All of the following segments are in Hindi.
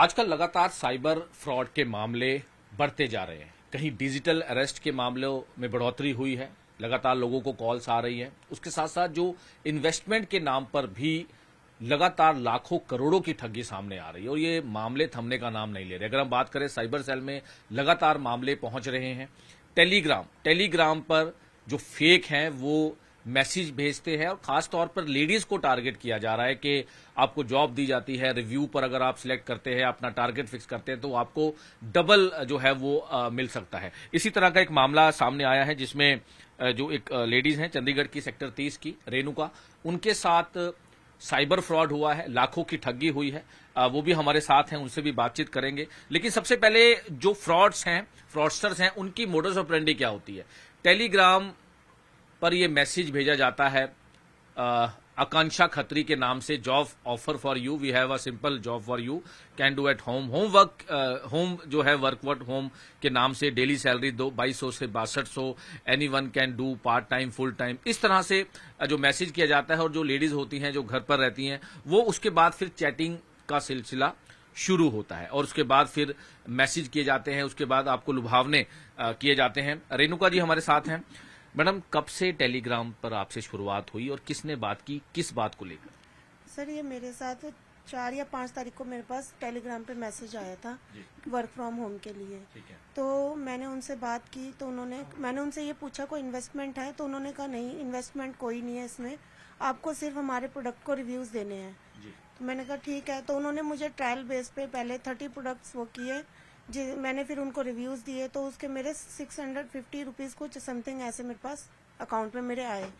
आजकल लगातार साइबर फ्रॉड के मामले बढ़ते जा रहे हैं कहीं डिजिटल अरेस्ट के मामलों में बढ़ोतरी हुई है लगातार लोगों को कॉल्स आ रही हैं उसके साथ साथ जो इन्वेस्टमेंट के नाम पर भी लगातार लाखों करोड़ों की ठगी सामने आ रही है और ये मामले थमने का नाम नहीं ले रहे अगर हम बात करें साइबर सेल में लगातार मामले पहुंच रहे हैं टेलीग्राम टेलीग्राम पर जो फेक हैं वो मैसेज भेजते हैं और खास तौर पर लेडीज को टारगेट किया जा रहा है कि आपको जॉब दी जाती है रिव्यू पर अगर आप सिलेक्ट करते हैं अपना टारगेट फिक्स करते हैं तो आपको डबल जो है वो आ, मिल सकता है इसी तरह का एक मामला सामने आया है जिसमें जो एक लेडीज हैं चंडीगढ़ की सेक्टर तीस की रेणुका उनके साथ साइबर फ्रॉड हुआ है लाखों की ठगी हुई है आ, वो भी हमारे साथ हैं उनसे भी बातचीत करेंगे लेकिन सबसे पहले जो फ्रॉड्स हैं फ्रॉडस्टर्स हैं उनकी मोडस ऑपरेंडी क्या होती है टेलीग्राम पर यह मैसेज भेजा जाता है आकांक्षा खत्री के नाम से job offer for you we have a simple job for you can do at home home work home जो है वर्क वर्ट होम के नाम से डेली सैलरी दो बाईस सौ से बासठ सौ anyone can do part time full time इस तरह से जो मैसेज किया जाता है और जो लेडीज होती हैं जो घर पर रहती हैं वो उसके बाद फिर चैटिंग का सिलसिला शुरू होता है और उसके बाद फिर मैसेज किए जाते हैं उसके बाद आपको लुभावने किए जाते हैं रेणुका जी हमारे साथ हैं मैडम कब से टेलीग्राम पर आपसे शुरुआत हुई और किसने बात की किस बात को लेकर सर ये मेरे साथ चार या पाँच तारीख को मेरे पास टेलीग्राम पे मैसेज आया था वर्क फ्रॉम होम के लिए तो मैंने उनसे बात की तो उन्होंने मैंने उनसे ये पूछा कोई इन्वेस्टमेंट है तो उन्होंने कहा नहीं इन्वेस्टमेंट कोई नहीं है इसमें आपको सिर्फ हमारे प्रोडक्ट को रिव्यूज देने हैं तो मैंने कहा ठीक है तो उन्होंने मुझे ट्रायल बेस पे पहले थर्टी प्रोडक्ट्स वो किए मैंने फिर उनको रिव्यूज दिए तो उसके मेरे सिक्स हंड्रेड फिफ्टी रुपीज कुछ समथिंग ऐसे मेरे पास अकाउंट में मेरे आए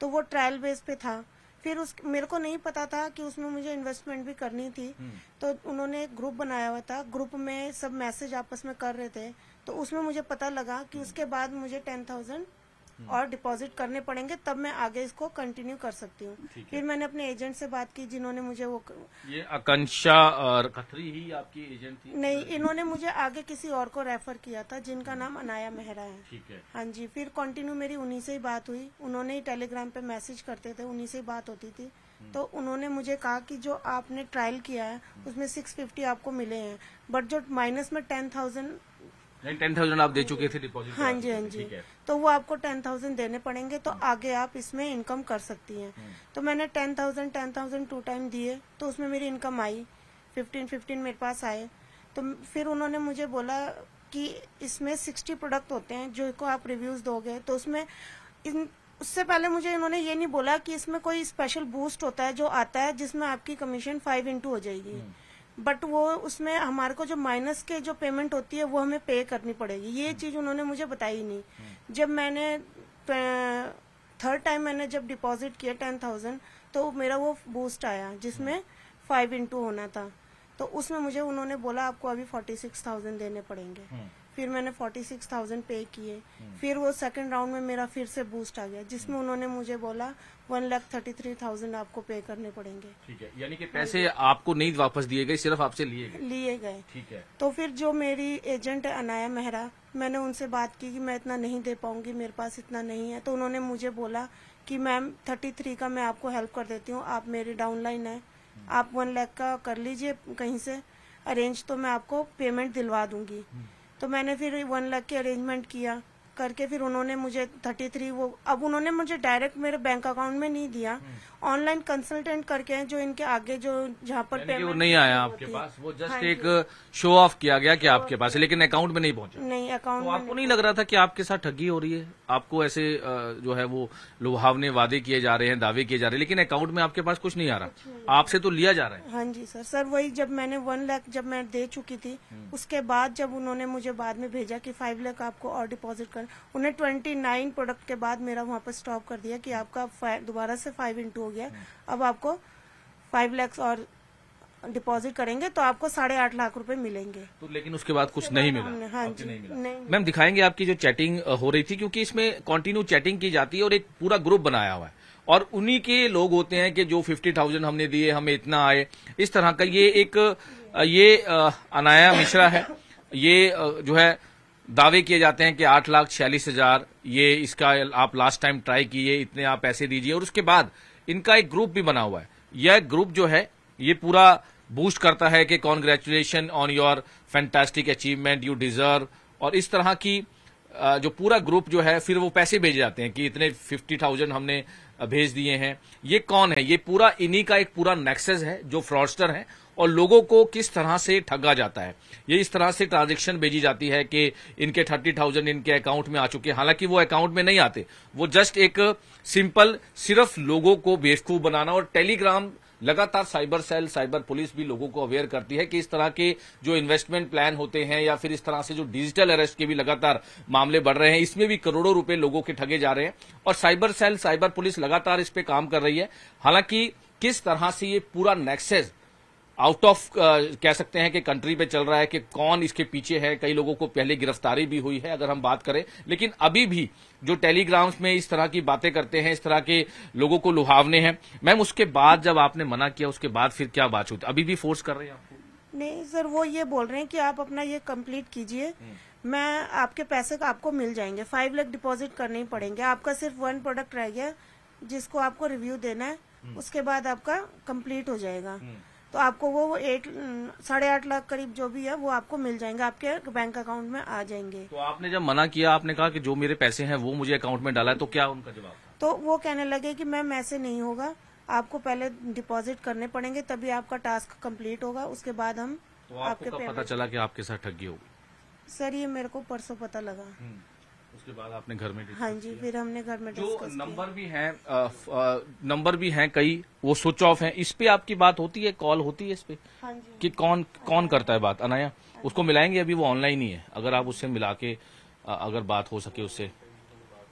तो वो ट्रायल बेस पे था फिर उस मेरे को नहीं पता था कि उसमें मुझे इन्वेस्टमेंट भी करनी थी हम्म। तो उन्होंने एक ग्रुप बनाया हुआ था ग्रुप में सब मैसेज आपस में कर रहे थे तो उसमें मुझे पता लगा कि उसके बाद मुझे टेन थाउजेंड हम्म। और डिपॉजिट करने पड़ेंगे तब मैं आगे इसको कंटिन्यू कर सकती हूँ फिर मैंने अपने एजेंट से बात की जिन्होंने मुझे वो ये आकांक्षा और खतरी ही आपकी एजेंट थी नहीं इन्होंने मुझे आगे किसी और को रेफर किया था जिनका नाम अनाया मेहरा है ठीक है हाँ जी फिर कंटिन्यू मेरी उन्हीं से ही बात हुई उन्होंने ही टेलीग्राम पे मैसेज करते थे उन्हीं से ही बात होती थी हम्म। तो उन्होंने मुझे कहा कि जो आपने ट्रायल किया है हम्म। उसमें सिक्स फिफ्टी आपको मिले हैं बट जो माइनस में टेन थाउजेंड टेन थाउजेंड आप दे चुके थे डिपॉजिट हाँ जी हाँ जी तो वो आपको टेन थाउजेंड देने पड़ेंगे तो हाँ। आगे आप इसमें इनकम कर सकती हैं हाँ। तो मैंने ten thousand ten thousand two time दिए तो उसमें मेरी इनकम आई फिफ्टीन फिफ्टीन मेरे पास आए तो फिर उन्होंने मुझे बोला कि इसमें सिक्सटी प्रोडक्ट होते हैं जो को आप रिव्यूज दोगे तो उसमें इन उससे पहले मुझे इन्होंने ये नहीं बोला कि इसमें कोई स्पेशल बूस्ट होता है जो आता है जिसमें आपकी कमीशन फाइव इंटू हो जाएगी हाँ। बट वो उसमें हमारे को जो माइनस के जो पेमेंट होती है वो हमें पे करनी पड़ेगी ये चीज उन्होंने मुझे बताई नहीं हम्म। जब मैंने थर्ड टाइम मैंने जब डिपॉजिट किया टेन थाउजेंड तो मेरा वो बूस्ट आया जिसमें फाइव हम्म। इंटू होना था तो उसमें मुझे उन्होंने बोला आपको अभी फोर्टी सिक्स थाउजेंड देने पड़ेंगे हम्म। फिर मैंने फोर्टी सिक्स थाउजेंड पे किए हम्म। फिर वो सेकंड राउंड में मेरा फिर से बूस्ट आ गया जिसमें हम्म। उन्होंने मुझे बोला one lakh thirty three thousand आपको पे करने पड़ेंगे ठीक है यानी कि पैसे आपको नहीं वापस दिए गए सिर्फ आपसे लिए गए लिए गए ठीक है तो फिर जो मेरी एजेंट है अनाया मेहरा मैंने उनसे बात की कि मैं इतना नहीं दे पाऊंगी मेरे पास इतना नहीं है तो उन्होंने मुझे बोला कि मैम थर्टी थ्री का मैं आपको हेल्प कर देती हूँ आप मेरी डाउनलाइन है हम्म। आप वन लाख का कर लीजिए कहीं से अरेंज तो मैं आपको पेमेंट दिलवा दूंगी तो मैंने फिर वन लाख के अरेंजमेंट किया करके फिर उन्होंने मुझे थर्टी थ्री वो अब उन्होंने मुझे डायरेक्ट मेरे बैंक अकाउंट में नहीं दिया ऑनलाइन हम्म। कंसल्टेंट करके हैं जो इनके आगे जो जहाँ पर पेमेंट नहीं आया आपके पास वो हाँ जस्ट एक शो ऑफ किया गया कि आपके पास लेकिन अकाउंट में नहीं पहुंचा नहीं अकाउंट तो आपको नहीं लग रहा था कि आपके साथ ठगी हो रही है आपको ऐसे जो है वो लुभावने वादे किए जा रहे हैं दावे किए जा रहे हैं लेकिन अकाउंट में आपके पास कुछ नहीं आ रहा आपसे तो लिया जा रहा है हाँ जी सर सर वही जब मैंने वन लाख जब मैं दे चुकी थी हम्म। उसके बाद जब उन्होंने मुझे बाद में भेजा कि फाइव लाख आपको और डिपॉजिट कर उन्हें ट्वेंटी नाइन प्रोडक्ट के बाद मेरा वहाँ पर स्टॉप कर दिया कि आपका दोबारा से फाइव इंटू हो गया हम्म। अब आपको फाइव लैक्स और डिपॉजिट करेंगे तो आपको साढ़े आठ लाख रुपए मिलेंगे तो लेकिन उसके बाद कुछ नहीं मिला हाँ जी नहीं मिला मैम दिखाएंगे आपकी जो चैटिंग हो रही थी क्योंकि इसमें कंटिन्यू चैटिंग की जाती है और एक पूरा ग्रुप बनाया हुआ है और उन्हीं के लोग होते हैं कि जो फिफ्टी थाउजेंड हमने दिए हमें इतना आए इस तरह का ये एक ये अनाया मिश्रा है ये जो है दावे किए जाते हैं कि आठ लाख छियालीस हजार ये इसका आप लास्ट टाइम ट्राई किए इतने आप पैसे दीजिए और उसके बाद इनका एक ग्रुप भी बना हुआ है यह ग्रुप जो है ये पूरा बूस्ट करता है कि congratulation on your fantastic achievement you deserve और इस तरह की जो पूरा ग्रुप जो है फिर वो पैसे भेजे जाते हैं कि इतने फिफ्टी थाउजेंड हमने भेज दिए हैं ये कौन है ये पूरा इन्हीं का एक पूरा नेक्सेस है जो फ्रॉडस्टर है और लोगों को किस तरह से ठगा जाता है ये इस तरह से ट्रांजेक्शन भेजी जाती है कि इनके थर्टी थाउजेंड इनके अकाउंट में आ चुके हैं हालांकि वो अकाउंट में नहीं आते वो जस्ट एक सिंपल सिर्फ लोगों को बेवकूफ बनाना और टेलीग्राम लगातार साइबर सेल साइबर पुलिस भी लोगों को अवेयर करती है कि इस तरह के जो इन्वेस्टमेंट प्लान होते हैं या फिर इस तरह से जो डिजिटल अरेस्ट के भी लगातार मामले बढ़ रहे हैं इसमें भी करोड़ों रुपए लोगों के ठगे जा रहे हैं और साइबर सेल साइबर पुलिस लगातार इस पर काम कर रही है हालांकि किस तरह से ये पूरा नेक्सेस आउट ऑफ uh, कह सकते हैं कि कंट्री पे चल रहा है कि कौन इसके पीछे है कई लोगों को पहले गिरफ्तारी भी हुई है अगर हम बात करें लेकिन अभी भी जो टेलीग्राम्स में इस तरह की बातें करते हैं इस तरह के लोगों को लुहावने हैं मैम उसके बाद जब आपने मना किया उसके बाद फिर क्या बात बातचीत अभी भी फोर्स कर रहे हैं आपको नहीं सर वो ये बोल रहे हैं कि आप अपना ये कंप्लीट कीजिए हम्म। मैं आपके पैसे आपको मिल जाएंगे फाइव लाख डिपॉजिट करने ही पड़ेंगे आपका सिर्फ वन प्रोडक्ट रह गया जिसको आपको रिव्यू देना है हम्म। उसके बाद आपका कंप्लीट हो जाएगा हम्म। तो आपको वो एट साढ़े आठ लाख करीब जो भी है वो आपको मिल जाएंगे आपके बैंक अकाउंट में आ जाएंगे तो आपने जब मना किया आपने कहा कि जो मेरे पैसे हैं वो मुझे अकाउंट में डाला है तो क्या उनका जवाब तो वो कहने लगे कि मैम ऐसे नहीं होगा आपको पहले डिपॉजिट करने पड़ेंगे तभी आपका टास्क कम्प्लीट होगा उसके बाद हम तो आपको आपके पता चला की आपके साथ ठगी होगी सर ये मेरे को परसों पता लगा हम्म। उसके बाद आपने घर में हाँ जी फिर हमने घर में जो नंबर भी है नंबर भी हैं कई वो स्विच ऑफ हैं इस पे आपकी बात होती है कॉल होती है इस पे हाँ जी कि कौन कौन करता है बात अनाया उसको मिलाएंगे अभी वो ऑनलाइन ही है अगर आप उससे मिला के अगर बात हो सके उससे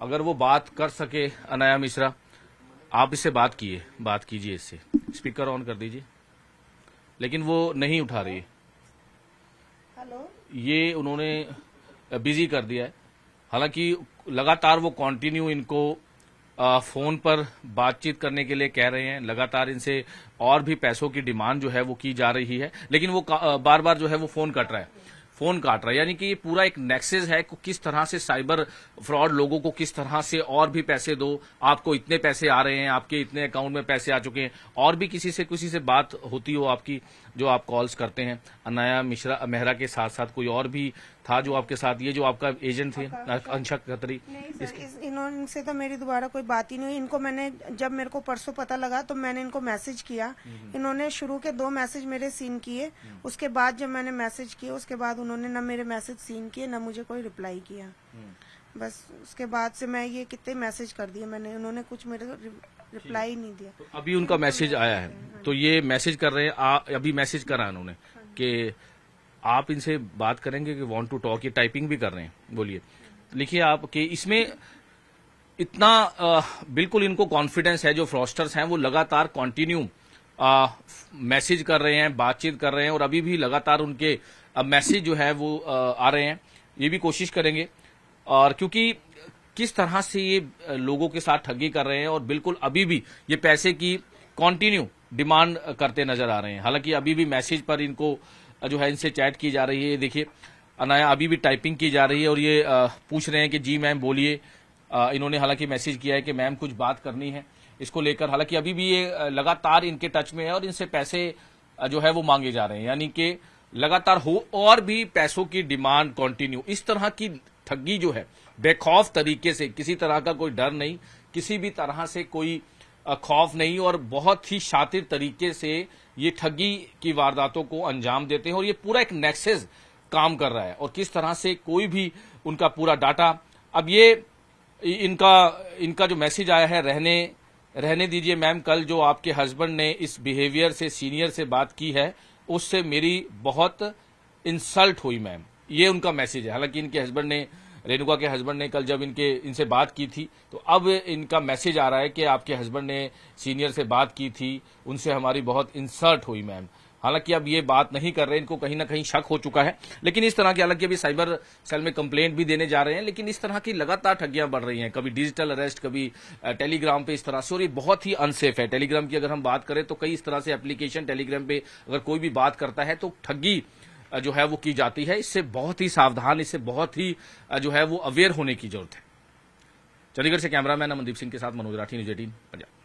अगर वो बात कर सके अनाया मिश्रा आप इससे बात किए बात कीजिए इससे स्पीकर ऑन कर दीजिए लेकिन वो नहीं उठा रही है हेलो ये उन्होंने बिजी कर दिया है हालांकि लगातार वो कॉन्टिन्यू इनको फोन पर बातचीत करने के लिए कह रहे हैं लगातार इनसे और भी पैसों की डिमांड जो है वो की जा रही है लेकिन वो बार बार जो है वो फोन कट रहा है फोन काट रहा है यानी कि ये पूरा एक नेक्सेस है कि किस तरह से साइबर फ्रॉड लोगों को किस तरह से और भी पैसे दो आपको इतने पैसे आ रहे हैं आपके इतने अकाउंट में पैसे आ चुके हैं और भी किसी से किसी से बात होती हो आपकी जो आप कॉल्स करते हैं अनाया मिश्रा मेहरा के साथ साथ कोई और भी था जो आपके साथ ये जो आपका एजेंट थे अंशक खतरी इनसे तो मेरी दोबारा कोई बात ही नहीं हुई इनको मैंने जब मेरे को परसों पता लगा तो मैंने इनको मैसेज किया हम्म। इन्होंने शुरू के दो मैसेज मेरे सीन किए हम्म। उसके बाद जब मैंने मैसेज किए उसके बाद उन्होंने न मेरे मैसेज सीन किए न मुझे कोई रिप्लाई किया हम्म। बस उसके बाद से मैं ये कितने मैसेज कर दिए मैंने उन्होंने कुछ मेरे रिप्लाई नहीं दिया तो अभी उनका मैसेज आया है हाँ तो ये मैसेज कर रहे हैं आ, अभी मैसेज करा उन्होंने हाँ कि आप इनसे बात करेंगे कि वांट टू टॉक ये टाइपिंग भी कर रहे हैं बोलिए लिखिए आप कि इसमें इतना आ, बिल्कुल इनको कॉन्फिडेंस है जो फ्रॉस्टर्स हैं वो लगातार कॉन्टिन्यू मैसेज कर रहे हैं बातचीत कर रहे हैं और अभी भी लगातार उनके मैसेज जो है वो आ, आ रहे हैं ये भी कोशिश करेंगे और क्योंकि किस तरह से ये लोगों के साथ ठगी कर रहे हैं और बिल्कुल अभी भी ये पैसे की कॉन्टिन्यू डिमांड करते नजर आ रहे हैं हालांकि अभी भी मैसेज पर इनको जो है इनसे चैट की जा रही है ये देखिए अनाया अभी भी टाइपिंग की जा रही है और ये पूछ रहे हैं कि जी मैम बोलिए इन्होंने हालांकि मैसेज किया है कि मैम कुछ बात करनी है इसको लेकर हालांकि अभी भी ये लगातार इनके टच में है और इनसे पैसे जो है वो मांगे जा रहे हैं यानी कि लगातार हो और भी पैसों की डिमांड कंटिन्यू इस तरह की ठगी जो है बेखौफ तरीके से किसी तरह का कोई डर नहीं किसी भी तरह से कोई खौफ नहीं और बहुत ही शातिर तरीके से ये ठगी की वारदातों को अंजाम देते हैं और ये पूरा एक नेक्सेस काम कर रहा है और किस तरह से कोई भी उनका पूरा डाटा अब ये इनका इनका जो मैसेज आया है रहने रहने दीजिए मैम कल जो आपके हस्बैंड ने इस बिहेवियर से सीनियर से बात की है उससे मेरी बहुत इंसल्ट हुई मैम ये उनका मैसेज है हालांकि इनके हस्बैंड ने रेणुका के हस्बैंड ने कल जब इनके इनसे बात की थी तो अब इनका मैसेज आ रहा है कि आपके हस्बैंड ने सीनियर से बात की थी उनसे हमारी बहुत इंसर्ट हुई मैम हालांकि अब ये बात नहीं कर रहे इनको कहीं ना कहीं शक हो चुका है लेकिन इस तरह के हालांकि अभी साइबर सेल में कंप्लेंट भी देने जा रहे हैं लेकिन इस तरह की लगातार ठगियां बढ़ रही हैं कभी डिजिटल अरेस्ट कभी टेलीग्राम पे इस तरह से और ये बहुत ही अनसेफ है टेलीग्राम की अगर हम बात करें तो कई इस तरह से एप्लीकेशन टेलीग्राम पे अगर कोई भी बात करता है तो ठगी जो है वो की जाती है इससे बहुत ही सावधान इससे बहुत ही जो है वो अवेयर होने की जरूरत है चंडीगढ़ से कैमरामैन अमनदीप सिंह के साथ मनोज राठी न्यूज एटीन पंजाब